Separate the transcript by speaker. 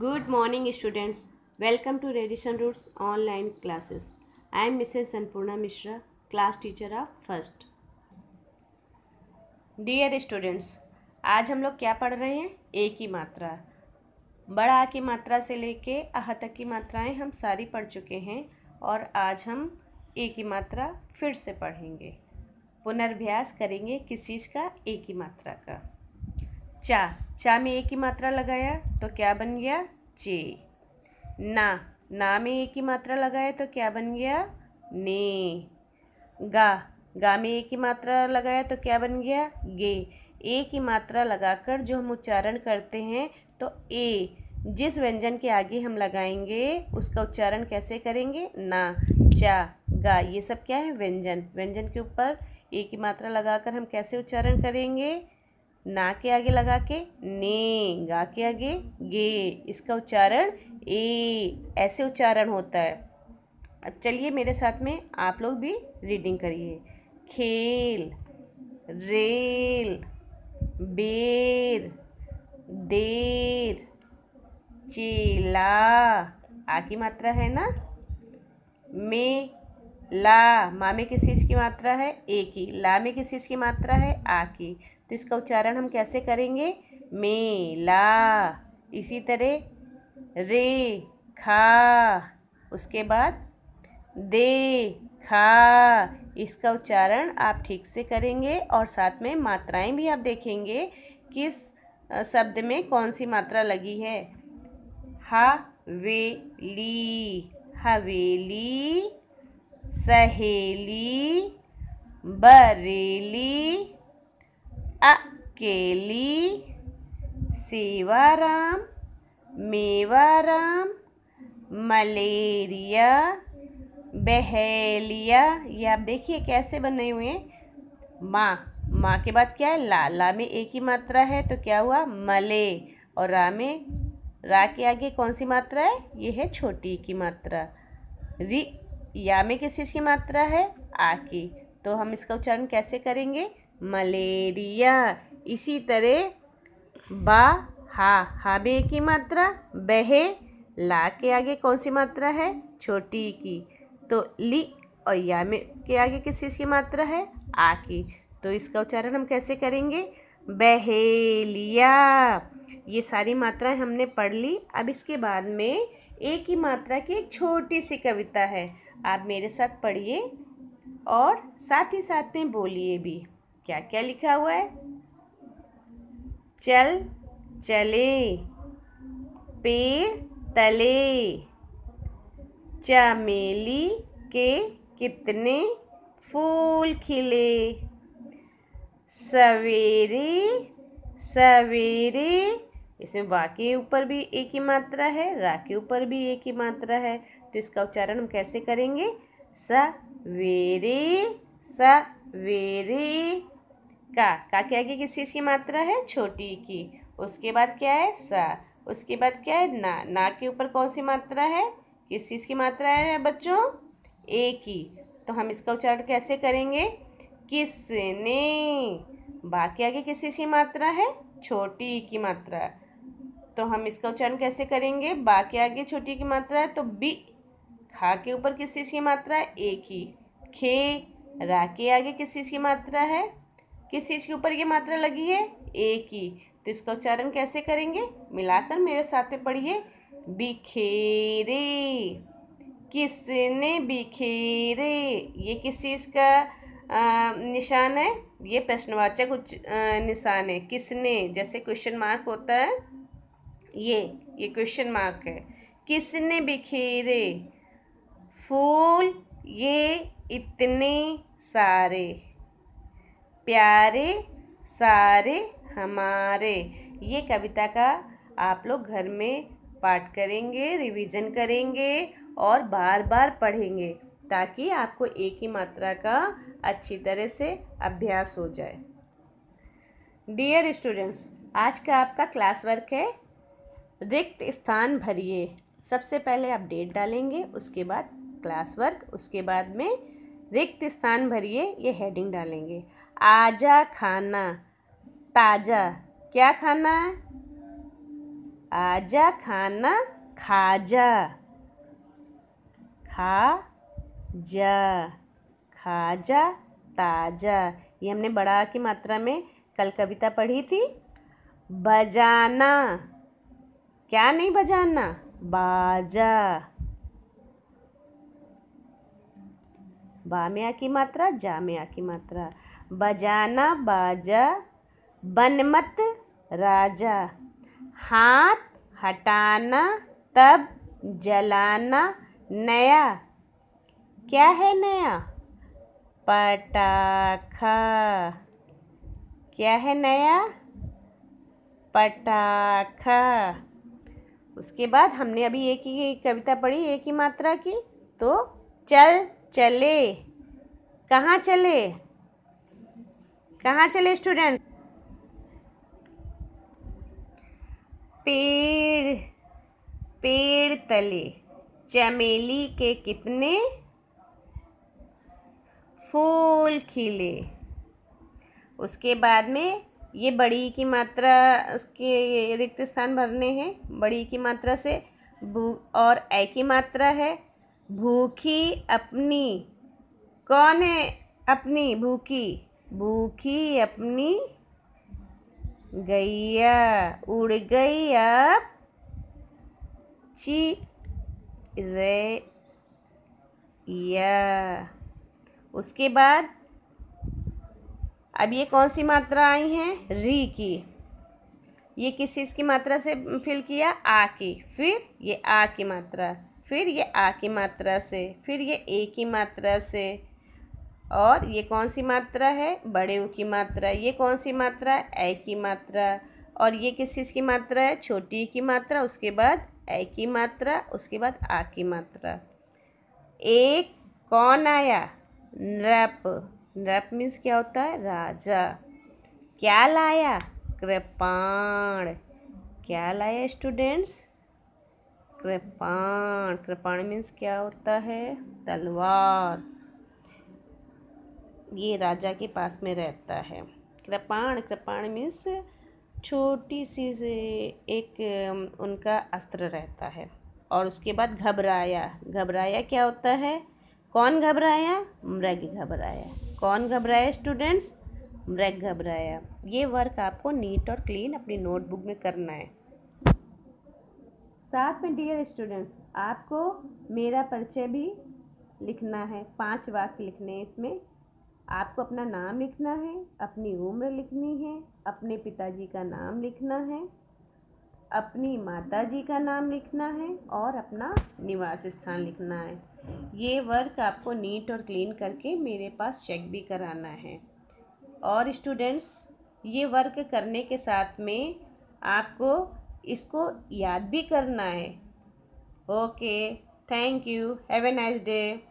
Speaker 1: good morning students welcome to radiation roots online classes I am Mrs Annapurna Mishra class teacher of first dear students आज हम लोग क्या पढ़ रहे हैं ए की मात्रा बड़ा की मात्रा से लेके अह तक की मात्राएं हम सारी पढ़ चुके हैं और आज हम ए की मात्रा फिर से पढ़ेंगे पुनर्भ्यास करेंगे किस चीज़ का ए की मात्रा का चा चा में एक ही मात्रा लगाया तो क्या बन गया चे ना ना में एक ही मात्रा लगाया तो क्या बन गया ने गा गा में एक ही मात्रा लगाया तो क्या बन गया गे ए की मात्रा लगाकर जो हम उच्चारण करते हैं तो ए जिस व्यंजन के आगे हम लगाएंगे उसका उच्चारण कैसे करेंगे ना चा गा ये सब क्या है व्यंजन व्यंजन के ऊपर ए की मात्रा लगाकर हम कैसे उच्चारण करेंगे ना के आगे लगा के ने गा के आगे गे इसका उच्चारण ए ऐसे उच्चारण होता है अब चलिए मेरे साथ में आप लोग भी रीडिंग करिए खेल रेल बेर देर चेला आ की मात्रा है ना मे ला मा में किस चीज़ की मात्रा है ए की ला में किस चीज़ की मात्रा है आ की तो इसका उच्चारण हम कैसे करेंगे मे ला इसी तरह रे खा उसके बाद दे खा इसका उच्चारण आप ठीक से करेंगे और साथ में मात्राएं भी आप देखेंगे किस शब्द में कौन सी मात्रा लगी है हा हवेली हवेली सहेली बरेली अकेली सेवाराम मेवाराम मलेरिया बहेलिया ये आप देखिए कैसे बने हुए हैं माँ माँ के बाद क्या है ला ला में एक ही मात्रा है तो क्या हुआ मले और रा में रा के आगे कौन सी मात्रा है ये है छोटी की मात्रा री या में किस चीज़ की मात्रा है आ की तो हम इसका उच्चारण कैसे करेंगे मलेरिया इसी तरह बा हा हा बे की मात्रा बहे ला के आगे कौन सी मात्रा है छोटी की तो ली और या में के आगे किस चीज़ की मात्रा है आ की तो इसका उच्चारण हम कैसे करेंगे बहेलिया ये सारी मात्राएं हमने पढ़ ली अब इसके बाद में एक ही मात्रा की एक छोटी सी कविता है आप मेरे साथ पढ़िए और साथ ही साथ में बोलिए भी क्या क्या लिखा हुआ है चल चले पेड़ तले चमेली के कितने फूल खिले सवेरे सवेरे इसमें वा के ऊपर भी एक ही मात्रा है रा के ऊपर भी एक ही मात्रा है तो इसका उच्चारण हम कैसे करेंगे सवेरे सवेरे का का के आगे किस चीज़ की मात्रा है छोटी की उसके बाद क्या है स उसके बाद क्या है ना ना के ऊपर कौन सी मात्रा है किस चीज़ की मात्रा है बच्चों ए की तो हम इसका उच्चारण कैसे करेंगे किसने बाकी आगे किस चीज़ की मात्रा है छोटी की मात्रा तो हम इसका उच्चारण कैसे करेंगे बाकी आगे छोटी की मात्रा है तो बी खा के ऊपर किस चीज़ की मात्रा है ए की खे रा के आगे किस चीज़ की मात्रा है किस चीज़ के ऊपर ये मात्रा लगी है ए की तो इसका उच्चारण कैसे करेंगे मिलाकर मेरे साथ में पढ़िए बिखेरे किसने बिखेरे ये किस चीज़ का आ, निशान है ये प्रश्नवाचक उच्च निशान है किसने जैसे क्वेश्चन मार्क होता है ये ये क्वेश्चन मार्क है किसने बिखेरे फूल ये इतने सारे प्यारे सारे हमारे ये कविता का आप लोग घर में पाठ करेंगे रिवीजन करेंगे और बार बार पढ़ेंगे ताकि आपको एक ही मात्रा का अच्छी तरह से अभ्यास हो जाए डियर स्टूडेंट्स आज का आपका क्लास वर्क है रिक्त स्थान भरिए सबसे पहले आप डेट डालेंगे उसके बाद क्लास वर्क उसके बाद में रिक्त स्थान भरिए ये हेडिंग डालेंगे आजा खाना ताज़ा क्या खाना है आजा खाना खाजा खा जा खाजा ताजा ये हमने बड़ा की मात्रा में कल कविता पढ़ी थी बजाना क्या नहीं बजाना बाजा बा में आ की मात्रा जा में आ की मात्रा बजाना बाजा बनमत राजा हाथ हटाना तब जलाना नया क्या है नया पटाखा क्या है नया पटाखा उसके बाद हमने अभी एक ही कविता पढ़ी एक ही मात्रा की तो चल चले कहाँ चले कहाँ चले स्टूडेंट पेड़ पेड़ तले चमेली के कितने फूल खिले उसके बाद में ये बड़ी की मात्रा उसके रिक्त स्थान भरने हैं बड़ी की मात्रा से भू और ए की मात्रा है भूखी अपनी कौन है अपनी भूखी भूखी अपनी गैया उड़ गई अब ची रे या उसके बाद अब ये कौन सी मात्रा आई हैं री की ये किस चीज़ की मात्रा से फिल किया आ की फिर ये आ की मात्रा फिर ये आ की मात्रा से फिर ये ए की मात्रा से और ये कौन सी मात्रा है बड़े ऊ की मात्रा ये कौन सी मात्रा ए की मात्रा और ये किस चीज़ की मात्रा है छोटी की मात्रा उसके बाद ए की मात्रा उसके बाद आ की मात्रा एक कौन आया नृप नृप मीन्स क्या होता है राजा क्या लाया कृपाण क्या लाया स्टूडेंट्स कृपाण कृपाण मीन्स क्या होता है तलवार ये राजा के पास में रहता है कृपाण कृपाण मीन्स छोटी सी से एक उनका अस्त्र रहता है और उसके बाद घबराया घबराया क्या होता है कौन घबराया मृग घबराया कौन घबराया स्टूडेंट्स मृग घबराया ये वर्क आपको नीट और क्लीन अपनी नोटबुक में करना है साथ में डियर स्टूडेंट्स आपको मेरा परिचय भी लिखना है पांच वाक्य लिखने हैं इसमें आपको अपना नाम लिखना है अपनी उम्र लिखनी है अपने पिताजी का नाम लिखना है अपनी माता जी का नाम लिखना है और अपना निवास स्थान लिखना है ये वर्क आपको नीट और क्लीन करके मेरे पास चेक भी कराना है और स्टूडेंट्स ये वर्क करने के साथ में आपको इसको याद भी करना है okay thank you have a nice day